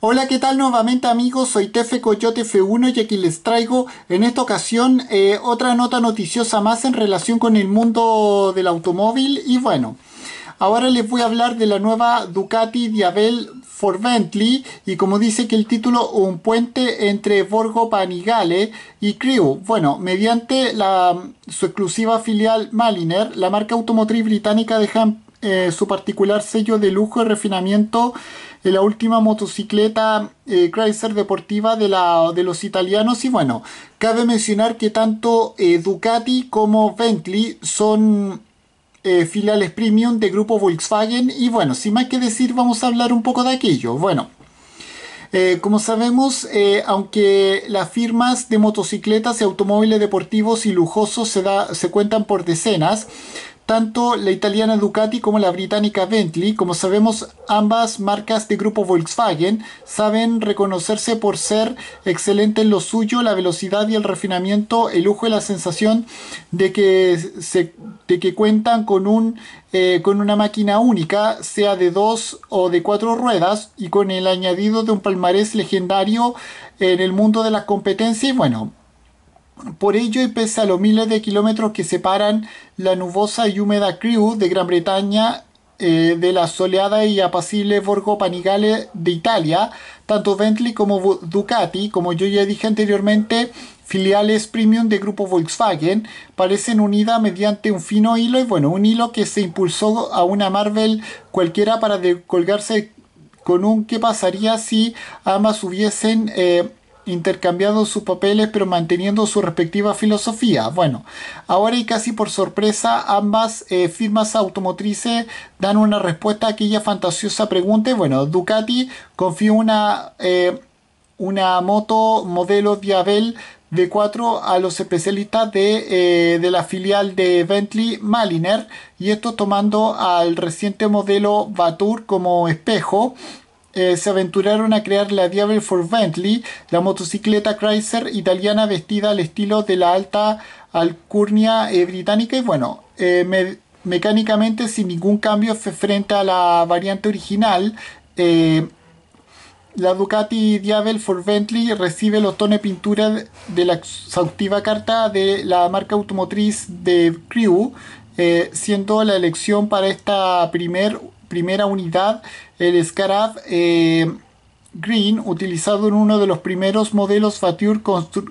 Hola, ¿qué tal nuevamente amigos? Soy Tefe Coyote F1 y aquí les traigo en esta ocasión eh, otra nota noticiosa más en relación con el mundo del automóvil y bueno, ahora les voy a hablar de la nueva Ducati Diabel for Bentley y como dice que el título un puente entre Borgo Panigale y Crew. Bueno, mediante su exclusiva filial Maliner, la marca automotriz británica deja eh, su particular sello de lujo y refinamiento la última motocicleta eh, Chrysler deportiva de, la, de los italianos. Y bueno, cabe mencionar que tanto eh, Ducati como Bentley son eh, filiales premium de grupo Volkswagen. Y bueno, sin más que decir, vamos a hablar un poco de aquello. Bueno. como sabemos, aunque las firmas de motocicletas y automóviles deportivos y lujosos se, da, se cuentan por decenas, tanto la italiana Ducati como la británica Bentley. Como sabemos, ambas marcas de grupo Volkswagen saben reconocerse por ser excelentes en lo suyo, la velocidad y el refinamiento, el lujo y la sensación de que, se, que cuentan con, un, eh, con una máquina única, sea de dos o de cuatro ruedas, y con el añadido de un palmarés legendario en el mundo de la competencia. Y bueno, por ello, y pese a los miles de kilómetros que separan la nubosa y húmeda Crew de Gran Bretaña eh, de la soleada y apacible Borgo Panigale de Italia, tanto Bentley como Ducati, como yo ya dije anteriormente, filiales premium de grupo Volkswagen, parecen unidas mediante un fino hilo y bueno, un hilo que se impulsó a una Marvel cualquiera para colgarse con un qué pasaría si ambas hubiesen... Eh, intercambiando sus papeles pero manteniendo su respectiva filosofía. Bueno, ahora y casi por sorpresa, ambas eh, firmas automotrices dan una respuesta a aquella fantasiosa pregunta. Bueno, Ducati confió una, eh, una moto modelo Diabel V4 a los especialistas de, eh, de, la filial de Bentley Maliner y esto tomando al reciente modelo Batur como espejo eh, se aventuraron a crear la Diablo for Bentley, la motocicleta Chrysler italiana vestida al estilo de la alta alcurnia eh, británica y bueno, eh, mecánicamente sin ningún cambio frente a la variante original. la Ducati Diablo for Bentley recibe los tonos pintura de la exhaustiva carta de la marca automotriz de Crew, siendo la elección para esta primer primera unidad el Scarab eh, Green utilizado en uno de los primeros modelos Fatur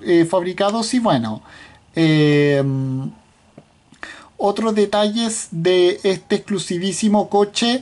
eh, fabricados y bueno eh, otros detalles de este exclusivísimo coche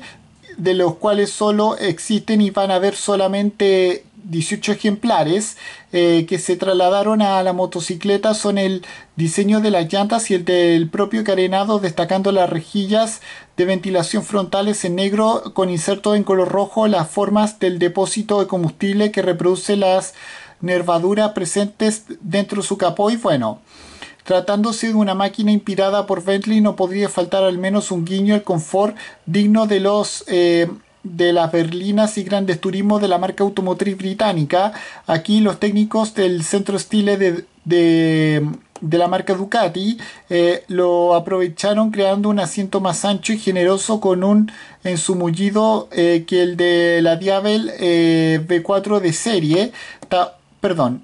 de los cuales solo existen y van a ver solamente 18 ejemplares eh, que se trasladaron a la motocicleta son el diseño de las llantas y el del propio carenado, destacando las rejillas de ventilación frontales en negro con inserto en color rojo, las formas del depósito de combustible que reproduce las nervaduras presentes dentro de su capó y bueno. Tratándose de una máquina inspirada por Bentley, no podría faltar al menos un guiño al confort digno de los eh, de las berlinas y grandes turismos de la marca automotriz británica. Aquí los técnicos del centro estilo de, de, la marca Ducati eh, lo aprovecharon creando un asiento más ancho y generoso con un en su mullido eh, que el de la Diabel V4 eh, de serie. perdón.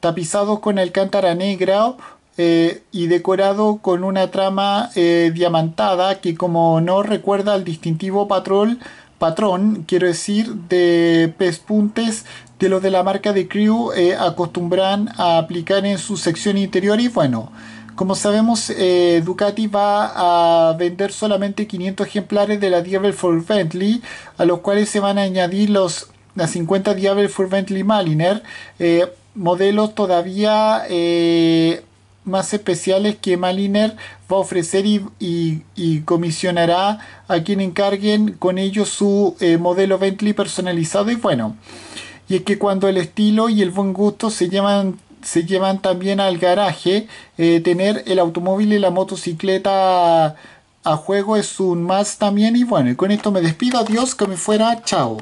tapizado con alcántara negra eh, y decorado con una trama eh, diamantada que como no recuerda al distintivo patrón, patrón, quiero decir, de pespuntes de los de la marca de Crew eh, acostumbran a aplicar en su sección interior y bueno, como sabemos, Ducati va a vender solamente 500 ejemplares de la Diablo for Bentley, a los cuales se van a añadir los, las 50 Diablo for Bentley Maliner, modelos todavía más especiales que Maliner va a ofrecer y, comisionará a quien encarguen con ello su eh, modelo Bentley personalizado y bueno. Y es que cuando el estilo y el buen gusto se llevan, se llevan también al garaje, eh, tener el automóvil y la motocicleta a, juego es un más también. Y bueno, y con esto me despido. Adiós, que me fuera. Chao.